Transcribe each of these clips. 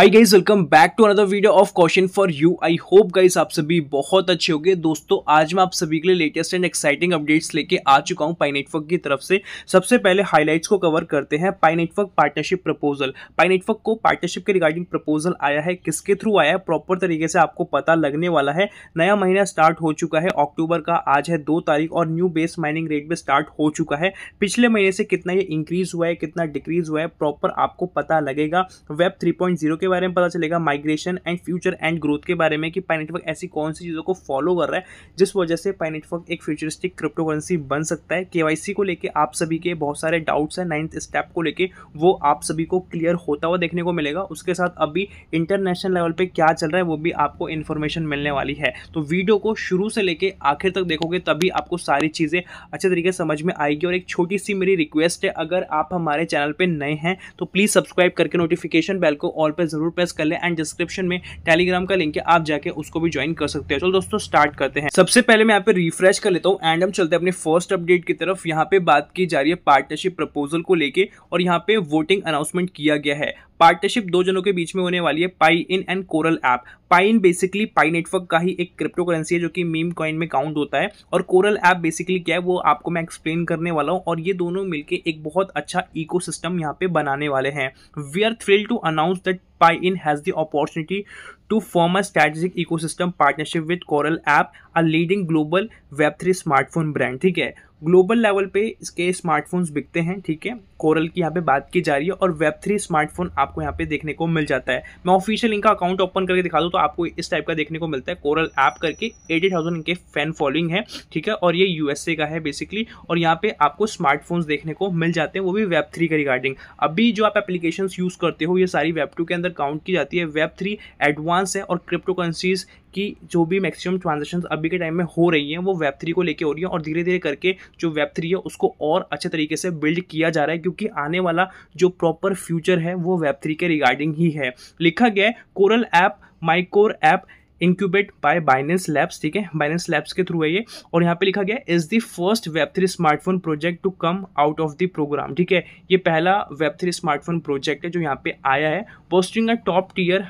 hi guys welcome back to another video of question for you I hope guys आप सभी बहुत अच्छे होंगे दोस्तों आज मैं आप सभी के लिए लेटेस्ट एंड एक्साइटिंग अपडेट्स लेके आ चुका हूँ पाई नेटवर्क की तरफ से सबसे पहले हाईलाइट्स को कवर करते हैं Pi network partnership proposal Pi network को पार्टनरशिप के रिगार्डिंग प्रपोजल आया है किसके थ्रू आया है प्रॉपर तरीके से आपको पता लगने वाला है नया महीना स्टार्ट हो चुका है अक्टूबर का आज है दो तारीख और न्यू बेस माइनिंग रेट भी स्टार्ट हो चुका है पिछले महीने से कितना ये इंक्रीज हुआ है कितना डिक्रीज हुआ है प्रॉपर आपको पता लगेगा वेब थ्री के बारे में पता चलेगा migration and future and growth के बारे में कि पाई नेटवर्क ऐसी कौन सी चीज़ों को फॉलो कर रहा है जिस वजह से पाई नेटवर्क एक फ्यूचरिस्टिक क्रिप्टो करेंसी बन सकता है के को लेकर आप सभी के बहुत सारे डाउट्स हैं नाइन्थ स्टेप को लेकर वो आप सभी को क्लियर होता हुआ देखने को मिलेगा उसके साथ अभी इंटरनेशनल लेवल पर क्या चल रहा है वो भी आपको इन्फॉर्मेशन मिलने वाली है तो वीडियो को शुरू से लेकर आखिर तक देखोगे तभी आपको सारी चीज़ें अच्छे तरीके समझ में आएगी और एक छोटी सी मेरी रिक्वेस्ट है अगर आप हमारे चैनल पे नए हैं तो प्लीज़ सब्सक्राइब करके नोटिफिकेशन बेल को ऑल पे जरूर प्रेस कर ले एंड डिस्क्रिप्शन में टेलीग्राम का लिंक है आप जाके उसको भी ज्वाइन कर सकते हैं चलो दोस्तों स्टार्ट करते हैं सबसे पहले मैं यहाँ पे रिफ्रेश कर लेता हूँ एंड हम चलते हैं अपने फर्स्ट अपडेट की तरफ यहाँ पे बात की जा रही है पार्टनरशिप प्रपोजल को लेकर और यहाँ पे वोटिंग अनाउंसमेंट किया गया है पार्टनरशिप दो जनों के बीच में होने वाली है Pi in and Coral app पाइन बेसिकली पाई नेटवर्क का ही एक क्रिप्टो करेंसी है जो कि मीम कॉइन में काउंट होता है और कोरल ऐप बेसिकली क्या है वो आपको मैं एक्सप्लेन करने वाला हूँ और ये दोनों मिलके एक बहुत अच्छा इको सिस्टम यहाँ पे बनाने वाले हैं we are thrill to announce that Pi in has the opportunity to form a form ecosystem partnership with Coral app a leading global web three smartphone brand ठीक है ग्लोबल लेवल पे इसके smartphones बिकते हैं ठीक है coral की यहाँ पे बात की जा रही है और वेब थ्री स्मार्टफोन आपको यहाँ पे देखने को मिल जाता है मैं ऑफिशियल इनका अकाउंट ओपन करके दिखा दूँ तो आपको इस टाइप का देखने को मिलता है कोरल ऐप करके एटी थाउजेंड इनके फैन फॉलोइंग है ठीक है और ये यूएसए का है बेसिकली और यहाँ पे आपको स्मार्टफोन्स देखने को मिल जाते हैं वो भी वेब थ्री के रिगार्डिंग अभी जो आप एप्लीकेशन यूज़ करते हो ये सारी वेब टू के अंदर काउंट की जाती है वेब थ्री एडवांस है और क्रिप्टो करेंसीज कि जो भी मैक्सिमम ट्रांजेक्शन अभी के टाइम में हो रही हैं वो वेब थ्री को लेके हो रही है और धीरे धीरे करके जो वेब थ्री है उसको और अच्छे तरीके से बिल्ड किया जा रहा है क्योंकि आने वाला जो प्रॉपर फ्यूचर है वो वेब थ्री के रिगार्डिंग ही है लिखा गया है कोरल ऐप माइकोर app incubate by Binance labs ठीक है बाइनेंस लैब्स के थ्रू है ये और यहाँ पे लिखा गया is the first web three smartphone project to come out of the programme ठीक है ये पहला वेब थ्री स्मार्टफोन प्रोजेक्ट है जो यहाँ पे आया है posting a top tier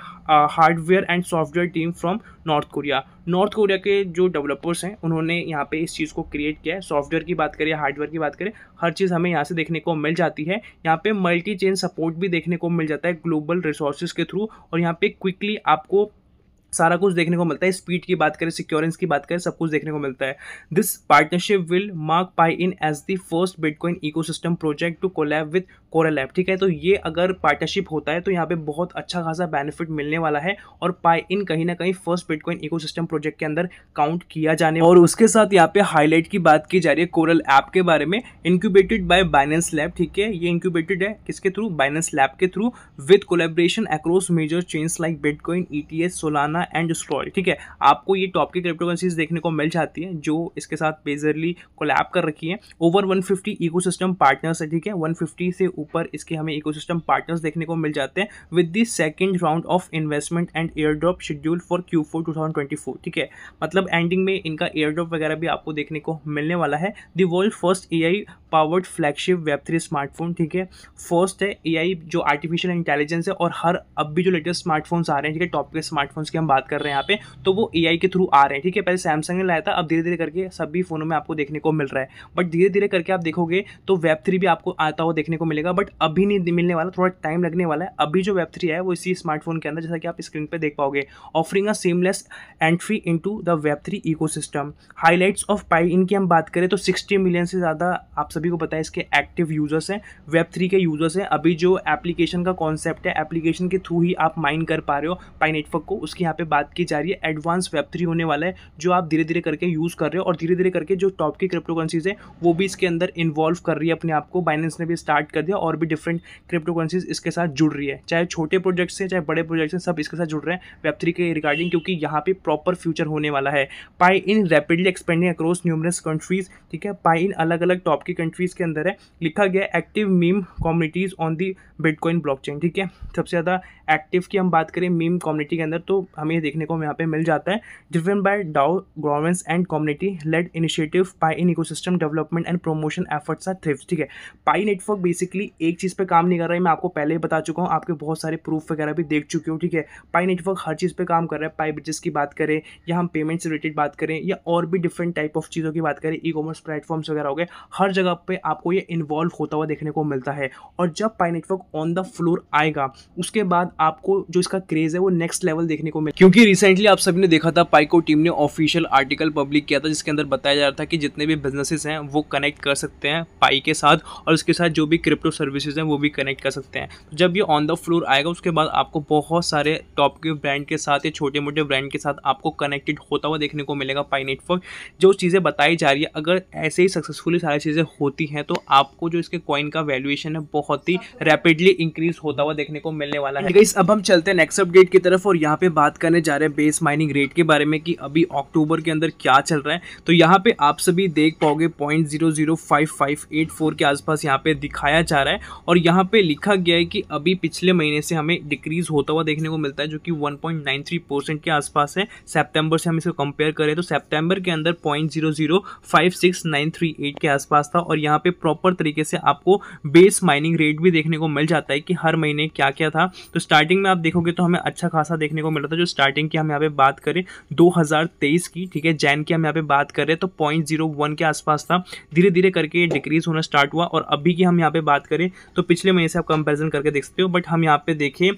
hardware and software team from North Korea North Korea के जो डेवलपर्स हैं उन्होंने यहाँ पे इस चीज़ को क्रिएट किया है सॉफ्टवेयर की बात करें हार्डवेयर की बात करें हर चीज़ हमें यहाँ से देखने को मिल जाती है यहाँ पे मल्टी चेन सपोर्ट भी देखने को मिल जाता है ग्लोबल रिसोर्सेज के थ्रू और यहाँ पे क्विकली आपको सारा कुछ देखने को मिलता है स्पीड की बात करें सिक्योरेंस की बात करें सब कुछ देखने को मिलता है this partnership will mark Pi in as the first bitcoin ecosystem project to collab with Coral app ठीक है तो ये अगर पार्टनरशिप होता है तो यहाँ पे बहुत अच्छा खासा बेनिफिट मिलने वाला है और पाई इन कहीं ना कहीं फर्स्ट बिटकॉइन इको प्रोजेक्ट के अंदर काउंट किया जाने और उसके साथ यहाँ पे हाईलाइट की बात की जा रही है कोरल ऐप के बारे में इंक्यूबेटेड बाय बाइनेंस लैब ठीक है ये इंक्यूबेटेड है किसके थ्रू बाइनेंस लैब के through with collaboration across major change like bitcoin ई सोलाना करना एंड स्क्रॉल ठीक है आपको ये टॉप की क्रिप्टो करेंसीज देखने को मिल जाती है जो इसके साथ बेजरली कोलैप कर रखी है ओवर 150 इकोसिस्टम पार्टनर्स है ठीक है 150 से ऊपर इसके हमें इकोसिस्टम पार्टनर्स देखने को मिल जाते हैं with the second round of investment and airdrop schedule for Q four ठीक है मतलब एंडिंग में इनका एयर ड्रॉप वगैरह भी आपको देखने को मिलने वाला है the world first a powered flagship web three smartphone ठीक है फर्स्ट है ए जो आर्टिफिशियल इंटेलिजेंस है और हर अब भी जो लेटेस्ट स्मार्टफोन्स आ रहे हैं ठीक है टॉप के स्मार्टफोन्स की हम बात कर रहे हैं यहाँ पे तो वो ए के थ्रू आ रहे हैं ठीक है पहले सैमसंग ने लाया था अब धीरे धीरे करके सभी फ़ोनों में आपको देखने को मिल रहा है बट धीरे धीरे करके आप देखोगे तो वेब थ्री भी आपको आता हुआ देखने को मिलेगा बट अभी नहीं मिलने वाला थोड़ा टाइम लगने वाला है अभी जो वेब थ्री है वो इसी स्मार्टफोन के अंदर जैसा कि आप स्क्रीन पर देख पाओगे offering a seamless entry in the web three ecosystem highlights of Pi इनकी हम बात करें तो सिक्सटी मिलियन से ज़्यादा आप सभी को पता है इसके एक्टिव यूज़र्स हैं वेब थ्री के यूज़र्स हैं अभी जो एप्लीकेशन का कॉन्सेप्ट है एप्लीकेशन के थ्रू ही आप माइन कर पा रहे हो पाई नेटवर्क को उसकी यहाँ पे बात की जा रही है एडवांस वेब थ्री होने वाला है जो आप धीरे धीरे करके यूज़ कर रहे हो और धीरे धीरे करके जो टॉप की क्रिप्टो करेंसीज है वो भी इसके अंदर इन्वॉल्व कर रही है अपने आप को बाइनेंस ने भी स्टार्ट कर दिया और भी डिफरेंट क्रिप्टो करेंसीज इसके साथ जुड़ रही है चाहे छोटे प्रोजेक्ट्स हैं चाहे बड़े प्रोजेक्ट्स हैं सब इसके साथ जुड़ रहे हैं वेब थ्री के रिगार्डिंग क्योंकि यहाँ पे प्रॉपर फ्यूचर होने वाला है Pi in rapidly expanding across numerous countries ठीक है पाई इन अलग अलग टॉप की कंट्रीज़ के अंदर है लिखा गया active meme communities on the bitcoin blockchain ठीक है सबसे ज़्यादा एक्टिव की हम बात करें मीम कम्युनिटी के अंदर तो हमें हमें ये देखने को यहाँ पे मिल जाता है driven by DAO governments and community led initiative Pi in ecosystem development and promotion efforts are thrift ठीक है पाई नेटवर्क बेसिकली एक चीज़ पर काम नहीं कर रहा है मैं आपको पहले ही बता चुका हूँ आपके बहुत सारे प्रूफ वगैरह भी देख चुके हो ठीक है पाई नेटवर्क हर चीज़ पर काम कर रहा है पाई ब्रिजेस की बात करें या हम पेमेंट से रिलेटेड बात करें या और भी डिफरेंट टाइप ऑफ चीज़ों की बात करें ई कॉमर्स प्लेटफॉर्म्स वगैरह हो गए हर जगह पर आपको ये इन्वॉल्व होता हुआ देखने को मिलता है और जब Pi network on the floor आएगा उसके बाद आपको जो इसका क्रेज़ है वो नेक्स्ट लेवल देखने को मिल क्योंकि रिसेंटली आप सभी ने देखा था पाइको टीम ने ऑफिशियल आर्टिकल पब्लिक किया था जिसके अंदर बताया जा रहा था कि जितने भी बिजनेसेस हैं वो कनेक्ट कर सकते हैं पाई के साथ और उसके साथ जो भी क्रिप्टो सर्विसेज हैं वो भी कनेक्ट कर सकते हैं तो जब ये ऑन द फ्लोर आएगा उसके बाद आपको बहुत सारे टॉप के ब्रांड के साथ या छोटे मोटे ब्रांड के साथ आपको कनेक्टेड होता हुआ देखने को मिलेगा पाई नेटवर्क जो चीज़ें बताई जा रही है अगर ऐसे ही सक्सेसफुली सारी चीज़ें होती हैं तो आपको जो इसके कॉइन का वैल्यूएशन है बहुत ही रैपिडली इंक्रीज होता हुआ देखने को मिलने वाला है अब हम चलते हैं नेक्स्ट अपडेट की तरफ और यहाँ पर बात कर करने जा रहे हैं बेस माइनिंग रेट के बारे में कि अभी अक्टूबर के अंदर क्या चल रहा है तो यहाँ पे आप सभी देख पाओगे point zero zero five five eight four के आसपास यहाँ पे दिखाया जा रहा है और यहाँ पे लिखा गया है कि अभी पिछले महीने से हमें डिक्रीज होता हुआ देखने को मिलता है जो कि वन के आसपास है सेप्टेम्बर से हम इसको कंपेयर करें तो सेप्टेम्बर के अंदर पॉइंट के आसपास था और यहाँ पे प्रॉपर तरीके से आपको बेस माइनिंग रेट भी देखने को मिल जाता है कि हर महीने क्या क्या था तो स्टार्टिंग में आप देखोगे तो हमें अच्छा खासा देखने को मिला था जो स्टार्टिंग की हम यहाँ पे बात करें 2023 की ठीक है जैन की हम यहाँ पे बात कर हैं तो पॉइंट जीरो वन के आसपास था धीरे धीरे करके डिक्रीज होना स्टार्ट हुआ और अभी की हम यहाँ पे बात करें तो पिछले महीने से आप कंपेरिजन करके देख सकते हो बट हम यहाँ पे देखें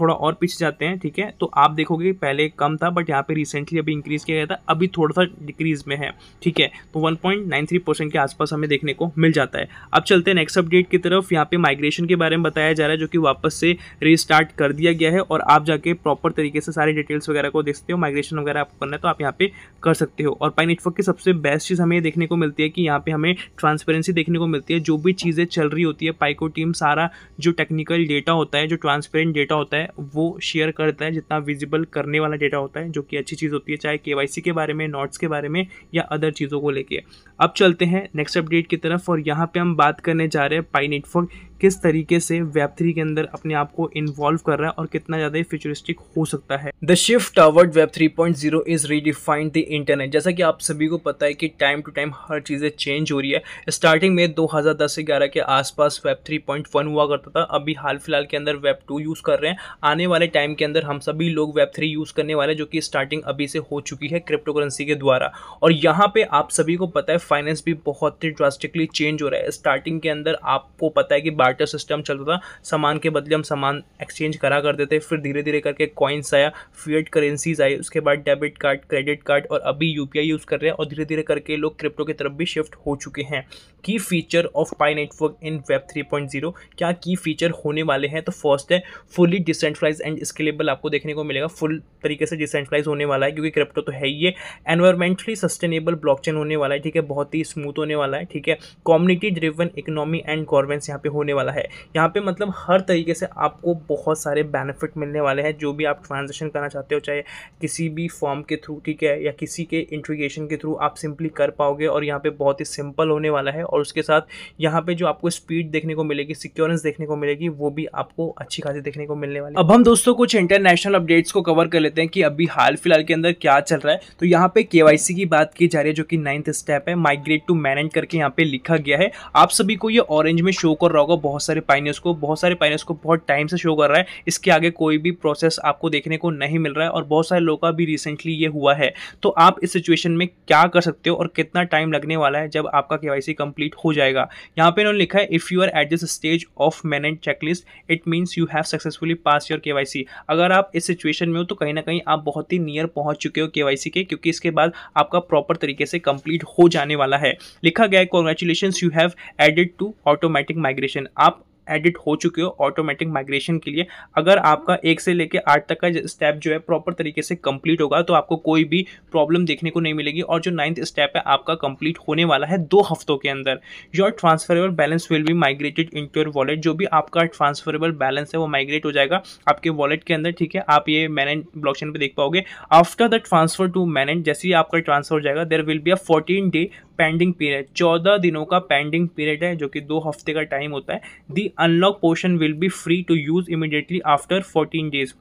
थोड़ा और पीछे जाते हैं ठीक है तो आप देखोगे पहले कम था बट यहाँ पे रिसेंटली अभी इंक्रीज किया गया था अभी थोड़ा सा डिक्रीज में है ठीक है तो वन परसेंट के आसपास हमें देखने को मिल जाता है अब चलते हैं नेक्स्ट अपडेट की तरफ यहाँ पे माइग्रेशन के बारे में बताया जा रहा है जो कि वापस से रिस्टार्ट कर दिया गया है और आप जाके प्रॉपर तरीके से सारे सारी डिटेल्स वगैरह को देख सकते हो माइग्रेशन वगैरह आपको करना है तो आप यहाँ पे कर सकते हो और पाई नेटवर्क की सबसे बेस्ट चीज़ हमें देखने को मिलती है कि यहाँ पे हमें ट्रांसपेरेंसी देखने को मिलती है जो भी चीज़ें चल रही होती है पाइको टीम सारा जो टेक्निकल डेटा होता है जो ट्रांसपेरेंट डेटा होता है वो शेयर करता है जितना विजिबल करने वाला डेटा होता है जो कि अच्छी चीज़ होती है चाहे के के बारे में नोट्स के बारे में या अदर चीज़ों को लेकर अब चलते हैं नेक्स्ट अपडेट की तरफ और यहाँ पर हम बात करने जा रहे हैं पाई नेटवर्क किस तरीके से वेब थ्री के अंदर अपने आप को इन्वॉल्व कर रहा है और कितना ज़्यादा फ्यूचरिस्टिक हो सकता है the shift toward web three point zero is redefined the internet जैसा कि आप सभी को पता है कि टाइम टू टाइम हर चीज़ें चेंज हो रही है स्टार्टिंग में दो हज़ार दस से ग्यारह के आसपास वेब थ्री पॉइंट वन हुआ करता था अभी हाल फिलहाल के अंदर वेब टू यूज़ कर रहे हैं आने वाले टाइम के अंदर हम सभी लोग वेब थ्री यूज़ करने वाले जो कि स्टार्टिंग अभी से हो चुकी है क्रिप्टो करेंसी के द्वारा और यहाँ पे आप सभी को पता है फाइनेंस भी बहुत ही ड्रास्टिकली चेंज हो रहा है स्टार्टिंग के अंदर आपको पता है कि बार्टर सिस्टम चलता था सामान के बदले हम सामान एक्सचेंज करा करते थे फिर धीरे धीरे करके कॉइन्स आया फ्यूट करेंसीज आई उसके बाद डेबिट कार्ड क्रेडिट कार्ड और अभी यू यूज़ कर रहे हैं और धीरे धीरे करके लोग क्रिप्टो की तरफ भी शिफ्ट हो चुके हैं की feature of Pi network in web 3.0 क्या की फीचर होने वाले हैं तो फर्स्ट है फुली डिसेंट्रलाइज एंड स्केलेबल आपको देखने को मिलेगा फुल तरीके से डिसेंट्रलाइज होने वाला है क्योंकि क्रिप्टो तो है ही है एनवायरमेंटली सस्टेनेबल ब्लॉकचेन होने वाला है ठीक है बहुत ही स्मूथ होने वाला है ठीक है community driven economy and governance यहाँ पे होने वाला है यहाँ पे मतलब हर तरीके से आपको बहुत सारे बेनिफिट मिलने वाले हैं जो भी आप ट्रांजेक्शन करना चाहते हो चाहे किसी भी फॉर्म के थ्रू ठीक है या किसी के इंट्रीगेशन के थ्रू आप सिंपली कर पाओगे और यहाँ पे बहुत ही सिंपल होने वाला है और और उसके साथ यहाँ पे जो आपको स्पीड देखने को मिलेगी सिक्योरेंस देखने को मिलेगी वो भी आपको अच्छी खासी देखने को मिलने वाली अब हम दोस्तों कुछ इंटरनेशनल अपडेट्स को कवर कर लेते हैं कि अभी हाल फिलहाल के अंदर क्या चल रहा है तो यहाँ पे के की बात की जा रही है जो कि नाइन्थ स्टेप है माइग्रेट टू मैनेज करके यहाँ पे लिखा गया है आप सभी को ये ऑरेंज में शो कर रहा होगा बहुत सारे पाइनियर्स को बहुत सारे पाइनियर्स को बहुत टाइम से शो कर रहा है इसके आगे कोई भी प्रोसेस आपको देखने को नहीं मिल रहा है और बहुत सारे लोगों का भी रिसेंटली ये हुआ है तो आप इस सिचुएशन में क्या कर सकते हो और कितना टाइम लगने वाला है जब आपका केवाईसी कंप्लीट कंप्लीट हो जाएगा यहाँ पे इन्होंने लिखा है if you are at this stage of mainnet checklist it means you have successfully pass your के अगर आप इस सिचुएशन में हो तो कहीं ना कहीं आप बहुत ही नियर पहुंच चुके हो के के क्योंकि इसके बाद आपका प्रॉपर तरीके से कंप्लीट हो जाने वाला है लिखा गया है congratulation you have added to automatic migration आप एडिट हो चुके हो ऑटोमेटिक माइग्रेशन के लिए अगर आपका एक से लेकर आठ तक का स्टेप जो है प्रॉपर तरीके से कंप्लीट होगा तो आपको कोई भी प्रॉब्लम देखने को नहीं मिलेगी और जो नाइन्थ स्टेप है आपका कंप्लीट होने वाला है दो हफ्तों के अंदर your transferable balance will be migrated in to your wallet जो भी आपका ट्रांसफरेबल बैलेंस है वो माइग्रेट हो जाएगा आपके वॉलेट के अंदर ठीक है आप ये मैनेज ब्लॉकचेन पर देख पाओगे after the transfer to mainnet जैसे ही आपका ट्रांसफर हो जाएगा there will be a fourteen day pending period चौदह दिनों का पेंडिंग पीरियड है जो कि दो हफ्ते का टाइम होता है the unlock portion will be free to use immediately after fourteen days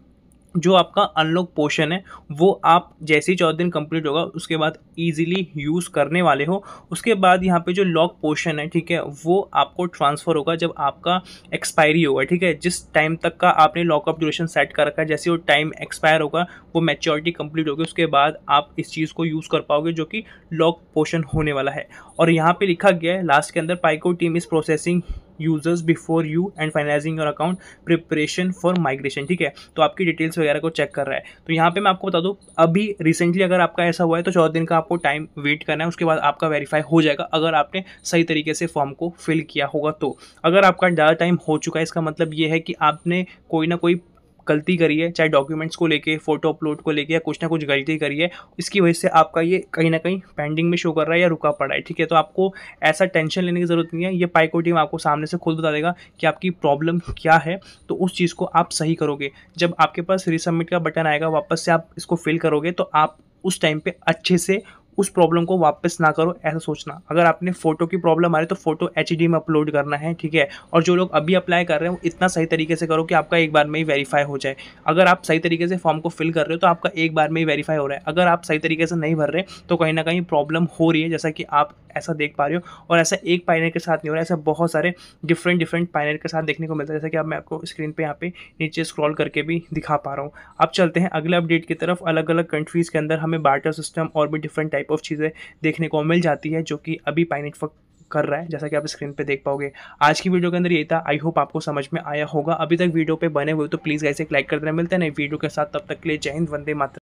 जो आपका अनलॉक पोर्शन है वो आप जैसे ही चौदह दिन कंप्लीट होगा उसके बाद इजीली यूज़ करने वाले हो उसके बाद यहाँ पे जो लॉक पोर्शन है ठीक है वो आपको ट्रांसफ़र होगा जब आपका एक्सपायरी होगा ठीक है जिस टाइम तक का आपने लॉकअप ड्यूरेशन सेट कर रखा है जैसे वो टाइम एक्सपायर होगा वो मेच्योरिटी कम्प्लीट होगी उसके बाद आप इस चीज़ को यूज़ कर पाओगे जो कि लॉक पोर्शन होने वाला है और यहाँ पर लिखा गया है लास्ट के अंदर Pi Core team is processing users before you and finalising your account preparation for migration ठीक है तो आपकी डिटेल्स वगैरह को चेक कर रहा है तो यहाँ पे मैं आपको बता दूँ अभी रिसेंटली अगर आपका ऐसा हुआ है तो चौदह दिन का आपको टाइम वेट करना है उसके बाद आपका वेरीफाई हो जाएगा अगर आपने सही तरीके से फॉर्म को फिल किया होगा तो अगर आपका ज़्यादा टाइम हो चुका है इसका मतलब ये है कि आपने कोई ना कोई गलती करी है चाहे डॉक्यूमेंट्स को लेके फोटो अपलोड को लेके या कुछ ना कुछ गलती करी है इसकी वजह से आपका ये कहीं ना कहीं पेंडिंग में शो कर रहा है या रुका पड़ा है ठीक है तो आपको ऐसा टेंशन लेने की ज़रूरत नहीं है ये पाइको टीम आपको सामने से खुद बता देगा कि आपकी प्रॉब्लम क्या है तो उस चीज़ को आप सही करोगे जब आपके पास रिसबमिट का बटन आएगा वापस से आप इसको फिल करोगे तो आप उस टाइम पे अच्छे से उस प्रॉब्लम को वापस ना करो ऐसा सोचना अगर आपने फोटो की प्रॉब्लम आ रही तो फोटो एच में अपलोड करना है ठीक है और जो लोग अभी अप्लाई कर रहे हैं वो इतना सही तरीके से करो कि आपका एक बार में ही वेरीफाई हो जाए अगर आप सही तरीके से फॉर्म को फिल कर रहे हो तो आपका एक बार में ही वेरीफाई हो रहा है अगर आप सही तरीके से नहीं भर रहे तो कहीं ना कहीं प्रॉब्लम हो रही है जैसा कि आप ऐसा देख पा रहे हो और ऐसा एक पाइनर के साथ नहीं हो रहा है ऐसा बहुत सारे डिफरेंट डिफरेंट पाइनर के साथ देखने को मिलता है जैसा कि आप मैं आपको स्क्रीन पर यहाँ पे नीचे स्क्रॉल करके भी दिखा पा रहा हूँ अब चलते हैं अगले अपडेट की तरफ अलग अलग कंट्रीज़ के अंदर हमें बार्टर सिस्टम और भी डिफरेंट टाइप टाइप ऑफ चीज़ें देखने को मिल जाती है जो कि अभी नेटवर्क कर रहा है जैसा कि आप स्क्रीन पे देख पाओगे आज की वीडियो के अंदर ये था आई होप आपको समझ में आया होगा अभी तक वीडियो पे बने हुए तो प्लीज़ ऐसे एक लाइक कर देना मिलते हैं नई वीडियो के साथ तब तक के लिए जय हिंद वंदे मात्र